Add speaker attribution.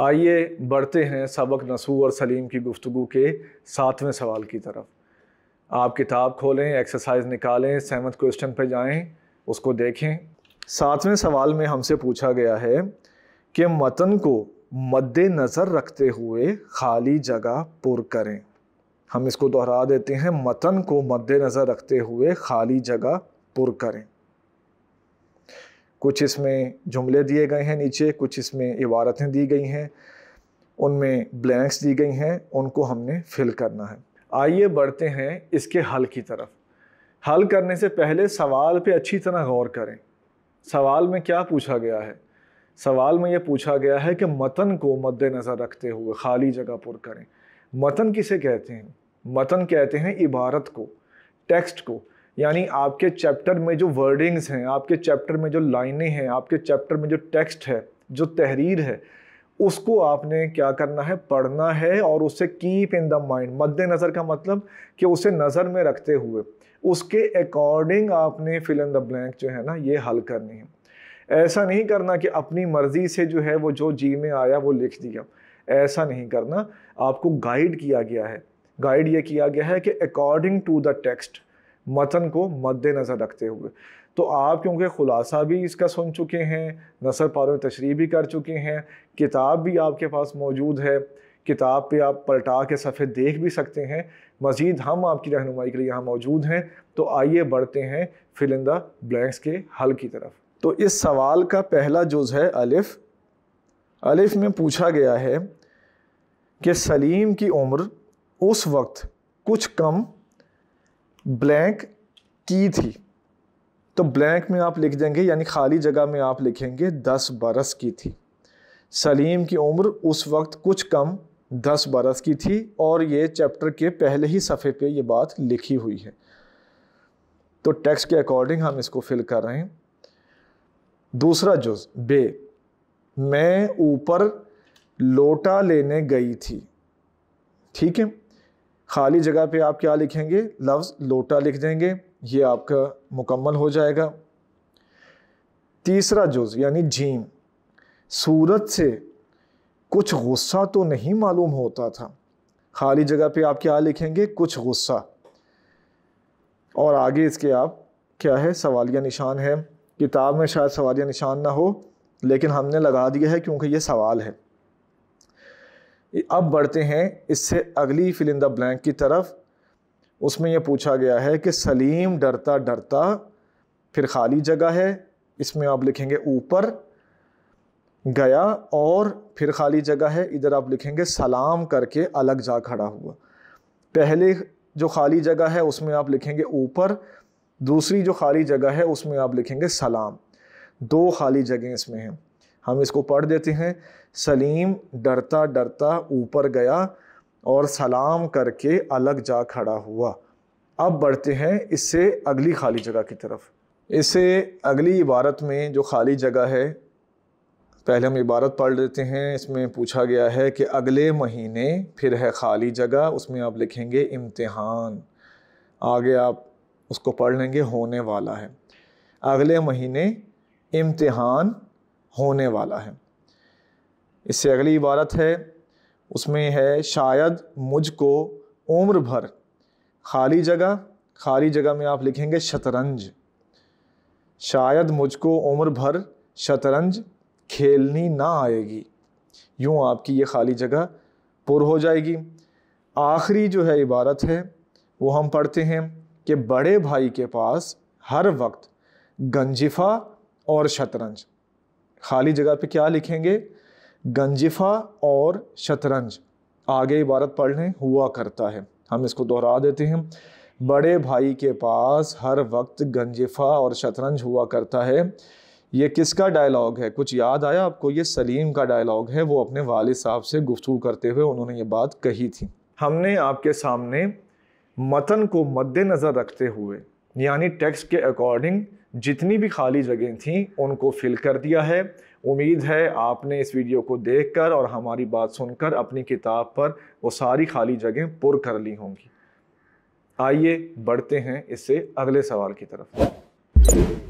Speaker 1: आइए बढ़ते हैं सबक नसू और सलीम की गुफ्तु के सातवें सवाल की तरफ आप किताब खोलें एक्सरसाइज निकालें सेवन्थ क्वेश्चन पर जाएं उसको देखें सातवें सवाल में हमसे पूछा गया है कि मतन को मद्देनज़र रखते हुए खाली जगह पुर करें हम इसको दोहरा देते हैं मतन को मद्देनज़र रखते हुए खाली जगह पुर करें कुछ इसमें जुमले दिए गए हैं नीचे कुछ इसमें इबारतें दी गई हैं उनमें ब्लैंक्स दी गई हैं उनको हमने फिल करना है आइए बढ़ते हैं इसके हल की तरफ हल करने से पहले सवाल पे अच्छी तरह गौर करें सवाल में क्या पूछा गया है सवाल में ये पूछा गया है कि मतन को मद्देनज़र रखते हुए खाली जगह पुर करें मतन किसे कहते हैं मतन कहते हैं इबारत को टेक्स्ट को यानी आपके चैप्टर में जो वर्डिंग्स हैं आपके चैप्टर में जो लाइनें हैं आपके चैप्टर में जो टेक्स्ट है जो तहरीर है उसको आपने क्या करना है पढ़ना है और उसे कीप इन द माइंड मद्देनज़र का मतलब कि उसे नज़र में रखते हुए उसके अकॉर्डिंग आपने फिल इन द ब्लैंक जो है ना ये हल करनी है ऐसा नहीं करना कि अपनी मर्ज़ी से जो है वो जो जी में आया वो लिख दिया ऐसा नहीं करना आपको गाइड किया गया है गाइड ये किया गया है कि अकॉर्डिंग टू द टेक्स्ट मतन को मद्देनज़र रखते हुए तो आप क्योंकि ख़ुलासा भी इसका सुन चुके हैं नसर पारो तशरी भी कर चुके हैं किताब भी आपके पास मौजूद है किताब पे आप पलटा के सफ़े देख भी सकते हैं मज़ीद हम आपकी रहनुमाई के लिए यहाँ मौजूद हैं तो आइए बढ़ते हैं फिलिंदा ब्लैंक्स के हल की तरफ तो इस सवाल का पहला जुज़ है अलिफ अलिफ में पूछा गया है कि सलीम की उम्र उस वक्त कुछ कम ब्लैंक की थी तो ब्लैंक में आप लिख देंगे यानी खाली जगह में आप लिखेंगे दस बरस की थी सलीम की उम्र उस वक्त कुछ कम दस बरस की थी और ये चैप्टर के पहले ही सफ़े पे ये बात लिखी हुई है तो टेक्स्ट के अकॉर्डिंग हम इसको फिल कर रहे हैं दूसरा जुज बे मैं ऊपर लोटा लेने गई थी ठीक है खाली जगह पे आप क्या लिखेंगे लफ्ज़ लोटा लिख देंगे ये आपका मुकम्मल हो जाएगा तीसरा जुज़ यानी झीम सूरत से कुछ गुस्सा तो नहीं मालूम होता था खाली जगह पे आप क्या लिखेंगे कुछ गुस्सा और आगे इसके आप क्या है सवालिया निशान है किताब में शायद सवालिया निशान ना हो लेकिन हमने लगा दिया है क्योंकि ये सवाल है अब बढ़ते हैं इससे अगली फिलिंदा ब्लैंक की तरफ उसमें यह पूछा गया है कि सलीम डरता डरता फिर खाली जगह है इसमें आप लिखेंगे ऊपर गया और फिर खाली जगह है इधर आप लिखेंगे सलाम करके अलग जा खड़ा हुआ पहले जो खाली जगह है उसमें आप लिखेंगे ऊपर दूसरी जो खाली जगह है उसमें आप लिखेंगे सलाम दो खाली जगह इसमें हैं हम इसको पढ़ देते हैं सलीम डरता डरता ऊपर गया और सलाम करके अलग जा खड़ा हुआ अब बढ़ते हैं इससे अगली खाली जगह की तरफ इससे अगली इबारत में जो खाली जगह है पहले हम इबारत पढ़ लेते हैं इसमें पूछा गया है कि अगले महीने फिर है खाली जगह उसमें आप लिखेंगे इम्तिहान आगे आप उसको पढ़ लेंगे होने वाला है अगले महीने इम्तिहान होने वाला है इससे अगली इबारत है उसमें है शायद मुझको उम्र भर खाली जगह खाली जगह में आप लिखेंगे शतरंज शायद मुझको उम्र भर शतरंज खेलनी ना आएगी यूँ आपकी ये खाली जगह पुर हो जाएगी आखिरी जो है इबारत है वो हम पढ़ते हैं कि बड़े भाई के पास हर वक्त गंजिफ़ा और शतरंज खाली जगह पे क्या लिखेंगे गंजिफा और शतरंज आगे इबारत पढ़ लें हुआ करता है हम इसको दोहरा देते हैं बड़े भाई के पास हर वक्त गंजिफा और शतरंज हुआ करता है ये किसका डायलॉग है कुछ याद आया आपको ये सलीम का डायलॉग है वो अपने वाल साहब से गुफ्तु करते हुए उन्होंने ये बात कही थी हमने आपके सामने मतन को मद्देनज़र रखते हुए यानी टेक्स्ट के अकॉर्डिंग जितनी भी खाली जगह थी उनको फिल कर दिया है उम्मीद है आपने इस वीडियो को देखकर और हमारी बात सुनकर अपनी किताब पर वो सारी खाली जगह पुर कर ली होंगी आइए बढ़ते हैं इससे अगले सवाल की तरफ